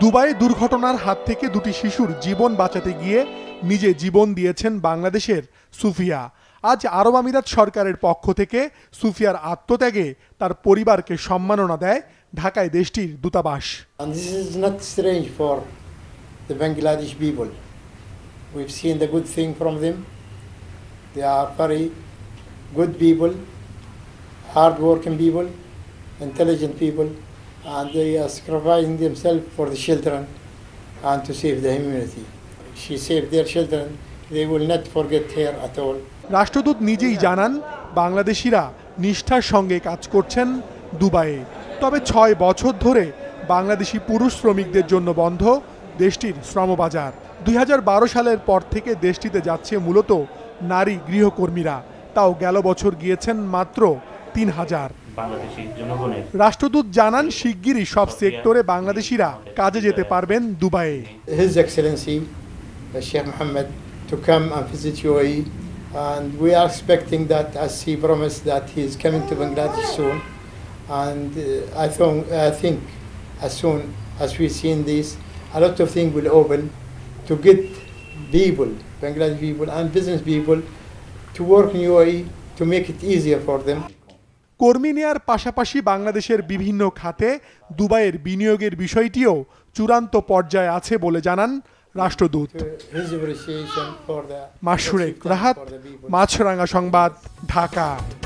Dubai দুর্ঘটনার হাত থেকে দুটি শিশুর জীবন বাঁচাতে গিয়ে নিজে জীবন দিয়েছেন বাংলাদেশের সুফিয়া আজ আরব আমিরাত সরকারের পক্ষ থেকে সুফিয়ার আত্মত্যাগে তার পরিবারকে সম্মাননা দেয় ঢাকায় দেশটির দূতাবাস this is for the sin the good from আর good hard and they are sacrificing themselves for the children and to save the humanity. She saved their children. They will not forget her at all. রাষ্ট্রদূত নিজেই জানান বাংলাদেশিরা নিষ্ঠার সঙ্গে কাজ করছেন দুবাইয়ে তবে ছয় বছর ধরে বাংলাদেশি পুরুষ শ্রমিকদের জন্য বন্ধ দেশটির শ্রমবাজার দুই সালের পর থেকে দেশটিতে যাচ্ছে মূলত নারী গৃহকর্মীরা তাও গেল বছর গিয়েছেন মাত্র তিন হাজার বাংলাদেশি জনগণের রাষ্ট্রদূত জানান শিগগিরই সব সেক্টরে বাংলাদেশিরা কাজে যেতে পারবেন দুবাইয়ে His Excellency Sheikh Mohammed to come and visit UAE and we are expecting that as he promised that he is coming to Bangladesh soon and uh, I, think, I think as soon as we seen this a lot of things will open to get people Bangladeshi people and business people to work in UAE to make it easier for them কর্মী নেয়ার পাশাপাশি বাংলাদেশের বিভিন্ন খাতে দুবাইয়ের বিনিয়োগের বিষয়টিও চূড়ান্ত পর্যায়ে আছে বলে জানান রাষ্ট্রদূত মাসুরেক রাহাত মাছরাঙ্গা সংবাদ ঢাকা